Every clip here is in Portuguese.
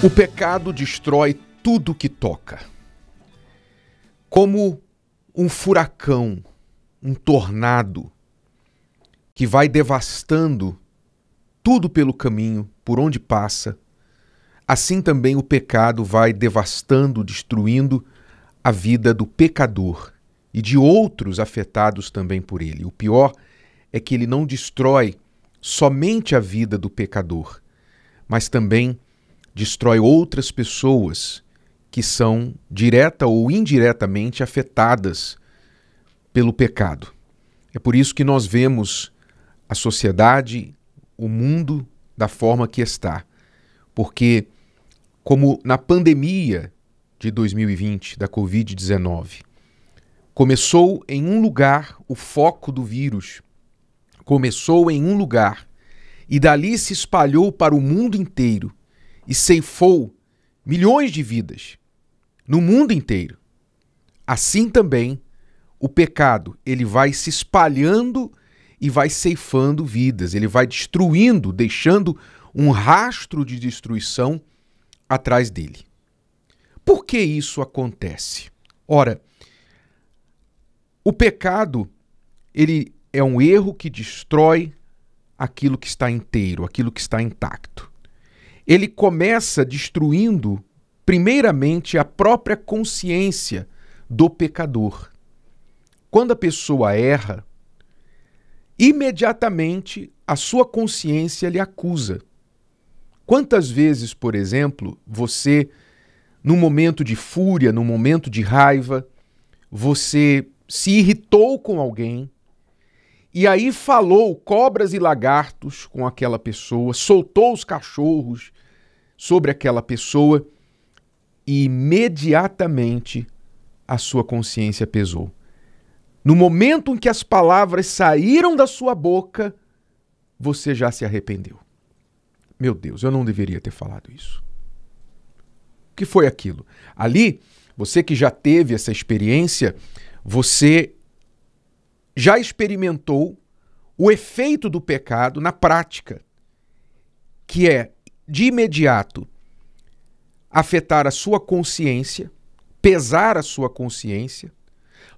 O pecado destrói tudo que toca. Como um furacão, um tornado, que vai devastando tudo pelo caminho, por onde passa, assim também o pecado vai devastando, destruindo a vida do pecador e de outros afetados também por ele. O pior é que ele não destrói somente a vida do pecador, mas também destrói outras pessoas que são direta ou indiretamente afetadas pelo pecado. É por isso que nós vemos a sociedade, o mundo da forma que está. Porque, como na pandemia de 2020 da Covid-19, começou em um lugar o foco do vírus, começou em um lugar e dali se espalhou para o mundo inteiro e ceifou milhões de vidas no mundo inteiro. Assim também o pecado, ele vai se espalhando e vai ceifando vidas, ele vai destruindo, deixando um rastro de destruição atrás dele. Por que isso acontece? Ora, o pecado, ele é um erro que destrói aquilo que está inteiro, aquilo que está intacto ele começa destruindo, primeiramente, a própria consciência do pecador. Quando a pessoa erra, imediatamente a sua consciência lhe acusa. Quantas vezes, por exemplo, você, num momento de fúria, num momento de raiva, você se irritou com alguém e aí falou cobras e lagartos com aquela pessoa, soltou os cachorros, sobre aquela pessoa e imediatamente a sua consciência pesou. No momento em que as palavras saíram da sua boca, você já se arrependeu. Meu Deus, eu não deveria ter falado isso. O que foi aquilo? Ali, você que já teve essa experiência, você já experimentou o efeito do pecado na prática, que é de imediato afetar a sua consciência, pesar a sua consciência.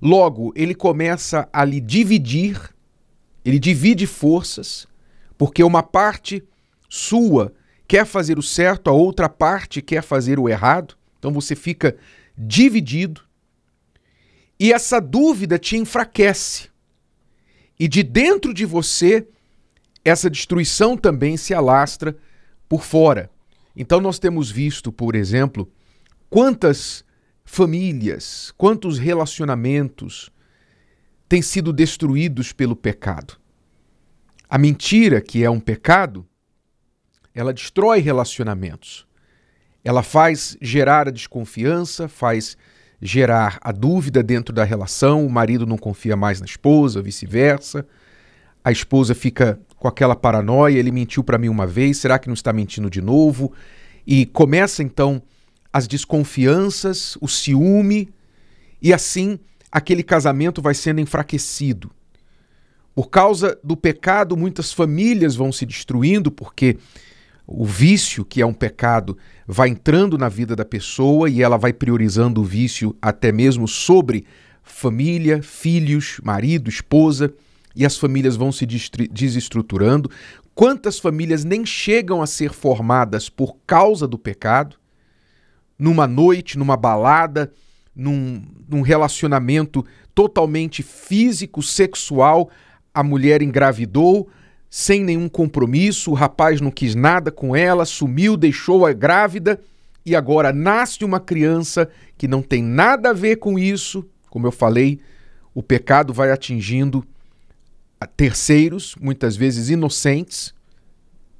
Logo, ele começa a lhe dividir, ele divide forças, porque uma parte sua quer fazer o certo, a outra parte quer fazer o errado. Então você fica dividido. E essa dúvida te enfraquece. E de dentro de você, essa destruição também se alastra por fora. Então nós temos visto, por exemplo, quantas famílias, quantos relacionamentos têm sido destruídos pelo pecado. A mentira, que é um pecado, ela destrói relacionamentos. Ela faz gerar a desconfiança, faz gerar a dúvida dentro da relação, o marido não confia mais na esposa, vice-versa. A esposa fica com aquela paranoia, ele mentiu para mim uma vez, será que não está mentindo de novo? E começa então as desconfianças, o ciúme, e assim aquele casamento vai sendo enfraquecido. Por causa do pecado, muitas famílias vão se destruindo, porque o vício, que é um pecado, vai entrando na vida da pessoa e ela vai priorizando o vício até mesmo sobre família, filhos, marido, esposa e as famílias vão se desestruturando. Quantas famílias nem chegam a ser formadas por causa do pecado? Numa noite, numa balada, num, num relacionamento totalmente físico, sexual, a mulher engravidou sem nenhum compromisso, o rapaz não quis nada com ela, sumiu, deixou-a grávida e agora nasce uma criança que não tem nada a ver com isso. Como eu falei, o pecado vai atingindo terceiros, muitas vezes inocentes,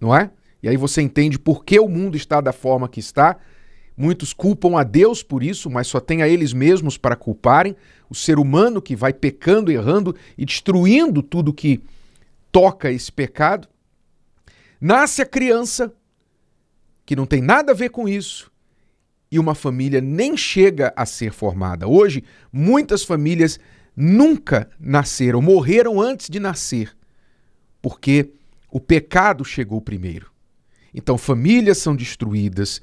não é? E aí você entende por que o mundo está da forma que está. Muitos culpam a Deus por isso, mas só tem a eles mesmos para culparem. O ser humano que vai pecando, errando e destruindo tudo que toca esse pecado. Nasce a criança, que não tem nada a ver com isso, e uma família nem chega a ser formada. Hoje, muitas famílias nunca nasceram, morreram antes de nascer, porque o pecado chegou primeiro. Então, famílias são destruídas,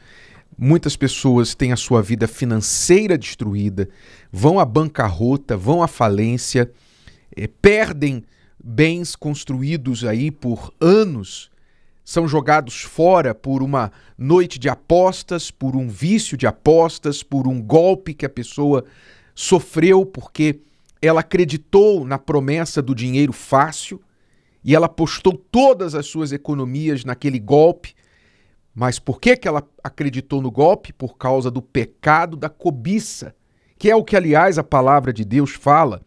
muitas pessoas têm a sua vida financeira destruída, vão à bancarrota, vão à falência, é, perdem bens construídos aí por anos, são jogados fora por uma noite de apostas, por um vício de apostas, por um golpe que a pessoa sofreu porque ela acreditou na promessa do dinheiro fácil e ela postou todas as suas economias naquele golpe. Mas por que, que ela acreditou no golpe? Por causa do pecado da cobiça, que é o que, aliás, a palavra de Deus fala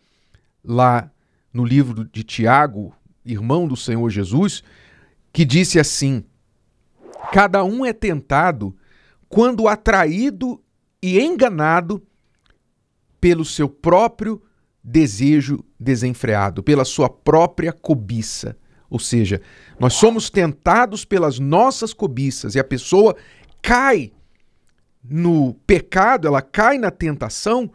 lá no livro de Tiago, irmão do Senhor Jesus, que disse assim: Cada um é tentado quando atraído e enganado pelo seu próprio desejo desenfreado, pela sua própria cobiça. Ou seja, nós somos tentados pelas nossas cobiças e a pessoa cai no pecado, ela cai na tentação,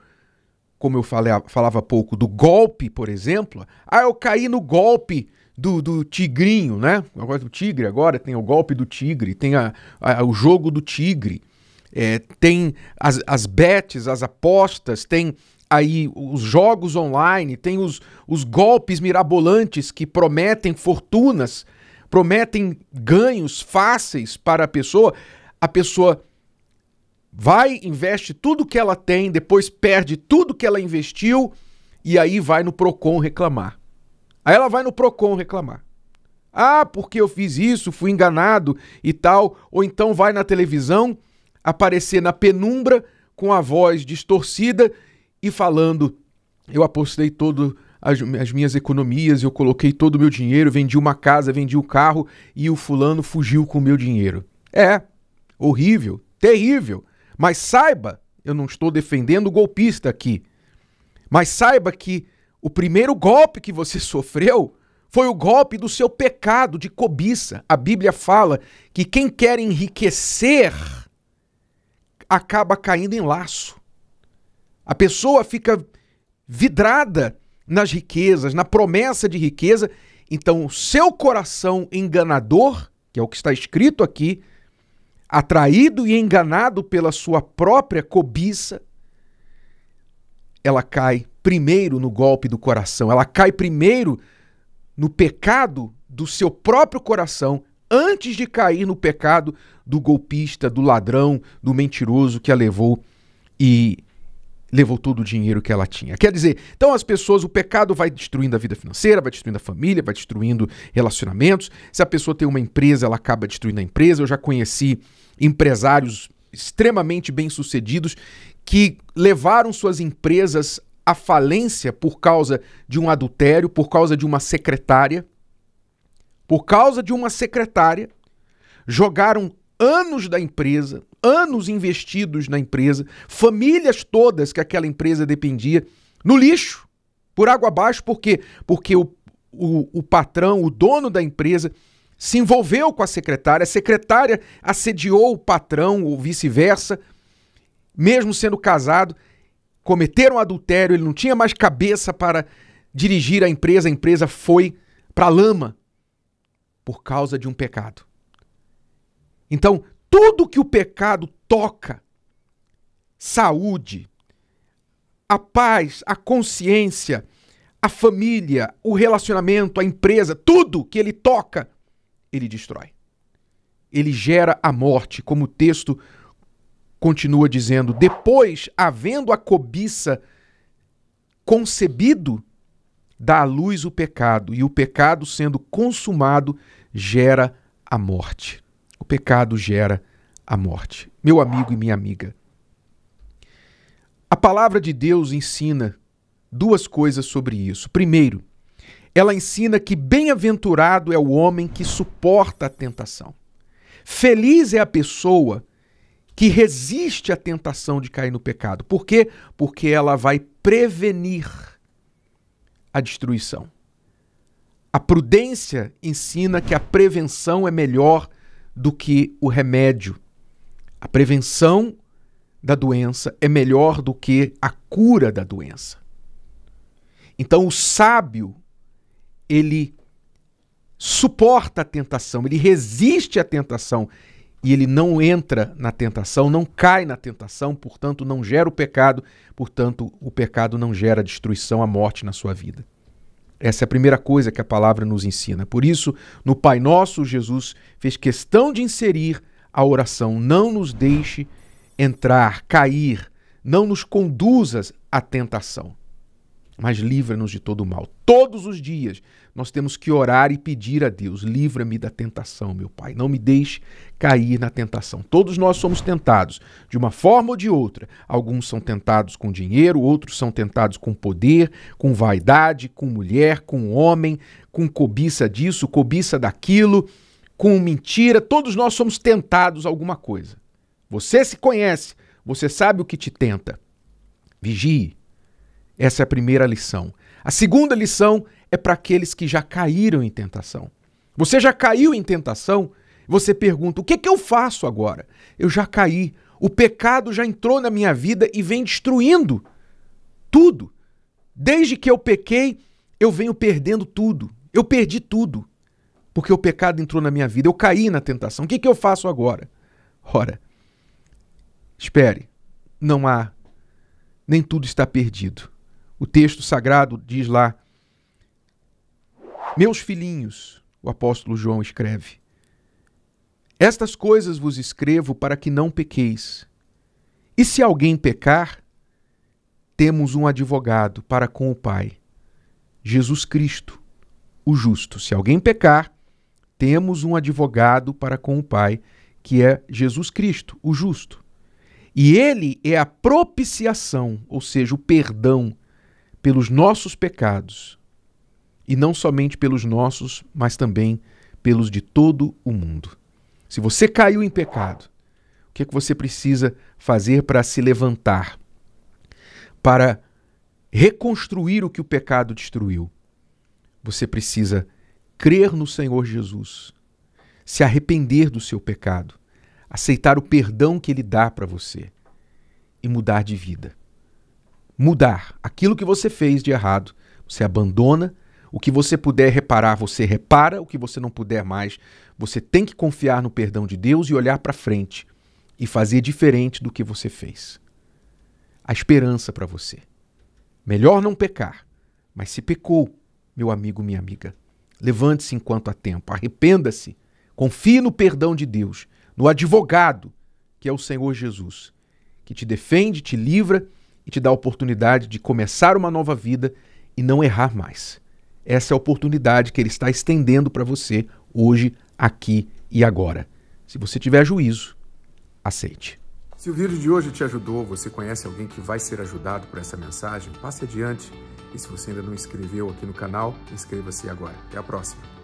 como eu falei, falava há pouco, do golpe, por exemplo. Ah, eu caí no golpe do, do tigrinho, né? Agora do tigre, agora tem o golpe do tigre, tem a, a o jogo do tigre, é, tem as, as bets, as apostas, tem aí os jogos online, tem os, os golpes mirabolantes que prometem fortunas, prometem ganhos fáceis para a pessoa. A pessoa vai, investe tudo que ela tem, depois perde tudo que ela investiu e aí vai no Procon reclamar. Aí ela vai no Procon reclamar. Ah, porque eu fiz isso, fui enganado e tal. Ou então vai na televisão aparecer na penumbra com a voz distorcida e falando: eu apostei todo as, as, minhas economias, eu coloquei todo o meu dinheiro, vendi uma casa, vendi o um carro e o fulano fugiu com o meu dinheiro. É horrível, terrível. Mas saiba, eu não estou defendendo o golpista aqui, mas saiba que o primeiro golpe que você sofreu foi o golpe do seu pecado de cobiça. A Bíblia fala que quem quer enriquecer acaba caindo em laço. A pessoa fica vidrada nas riquezas, na promessa de riqueza. Então, o seu coração enganador, que é o que está escrito aqui, atraído e enganado pela sua própria cobiça, ela cai primeiro no golpe do coração, ela cai primeiro no pecado do seu próprio coração, antes de cair no pecado do golpista, do ladrão, do mentiroso que a levou e levou todo o dinheiro que ela tinha. Quer dizer, então as pessoas, o pecado vai destruindo a vida financeira, vai destruindo a família, vai destruindo relacionamentos. Se a pessoa tem uma empresa, ela acaba destruindo a empresa. Eu já conheci empresários extremamente bem-sucedidos que levaram suas empresas à falência por causa de um adultério, por causa de uma secretária. Por causa de uma secretária, jogaram anos da empresa, anos investidos na empresa, famílias todas que aquela empresa dependia, no lixo, por água abaixo, por quê? Porque o, o, o patrão, o dono da empresa, se envolveu com a secretária, a secretária assediou o patrão ou vice-versa, mesmo sendo casado, cometeram adultério, ele não tinha mais cabeça para dirigir a empresa, a empresa foi para lama por causa de um pecado. Então, tudo que o pecado toca, saúde, a paz, a consciência, a família, o relacionamento, a empresa, tudo que ele toca, ele destrói. Ele gera a morte, como o texto continua dizendo. Depois, havendo a cobiça concebido, dá à luz o pecado, e o pecado, sendo consumado, gera a morte. O pecado gera a morte. Meu amigo e minha amiga, a palavra de Deus ensina duas coisas sobre isso. Primeiro, ela ensina que bem-aventurado é o homem que suporta a tentação. Feliz é a pessoa que resiste à tentação de cair no pecado. Por quê? Porque ela vai prevenir a destruição. A prudência ensina que a prevenção é melhor do que o remédio. A prevenção da doença é melhor do que a cura da doença. Então, o sábio, ele suporta a tentação, ele resiste à tentação e ele não entra na tentação, não cai na tentação, portanto, não gera o pecado, portanto, o pecado não gera destruição, a morte na sua vida. Essa é a primeira coisa que a palavra nos ensina. Por isso, no Pai Nosso, Jesus fez questão de inserir a oração: Não nos deixe entrar, cair, não nos conduzas à tentação mas livra-nos de todo o mal. Todos os dias nós temos que orar e pedir a Deus: livra-me da tentação, meu Pai. Não me deixe cair na tentação. Todos nós somos tentados, de uma forma ou de outra. Alguns são tentados com dinheiro, outros são tentados com poder, com vaidade, com mulher, com homem, com cobiça disso, cobiça daquilo, com mentira. Todos nós somos tentados a alguma coisa. Você se conhece, você sabe o que te tenta. Vigie essa é a primeira lição. A segunda lição é para aqueles que já caíram em tentação. Você já caiu em tentação? Você pergunta: o que, é que eu faço agora? Eu já caí. O pecado já entrou na minha vida e vem destruindo tudo. Desde que eu pequei, eu venho perdendo tudo. Eu perdi tudo. Porque o pecado entrou na minha vida. Eu caí na tentação. O que, é que eu faço agora? Ora, espere. Não há. Nem tudo está perdido. O texto sagrado diz lá: Meus filhinhos, o apóstolo João escreve, estas coisas vos escrevo para que não pequeis. E se alguém pecar, temos um advogado para com o Pai, Jesus Cristo, o justo. Se alguém pecar, temos um advogado para com o Pai, que é Jesus Cristo, o justo. E ele é a propiciação, ou seja, o perdão pelos nossos pecados, e não somente pelos nossos, mas também pelos de todo o mundo. Se você caiu em pecado, o que é que você precisa fazer para se levantar? Para reconstruir o que o pecado destruiu? Você precisa crer no Senhor Jesus, se arrepender do seu pecado, aceitar o perdão que ele dá para você e mudar de vida mudar aquilo que você fez de errado, você abandona. O que você puder reparar, você repara. O que você não puder mais, você tem que confiar no perdão de Deus e olhar para frente e fazer diferente do que você fez. A esperança para você. Melhor não pecar, mas se pecou, meu amigo, minha amiga, levante-se enquanto há tempo, arrependa-se, confie no perdão de Deus, no advogado, que é o Senhor Jesus, que te defende, te livra e te dá a oportunidade de começar uma nova vida e não errar mais. Essa é a oportunidade que ele está estendendo para você hoje, aqui e agora. Se você tiver juízo, aceite. Se o vídeo de hoje te ajudou, você conhece alguém que vai ser ajudado por essa mensagem, passe adiante. E se você ainda não inscreveu aqui no canal, inscreva-se agora. Até a próxima.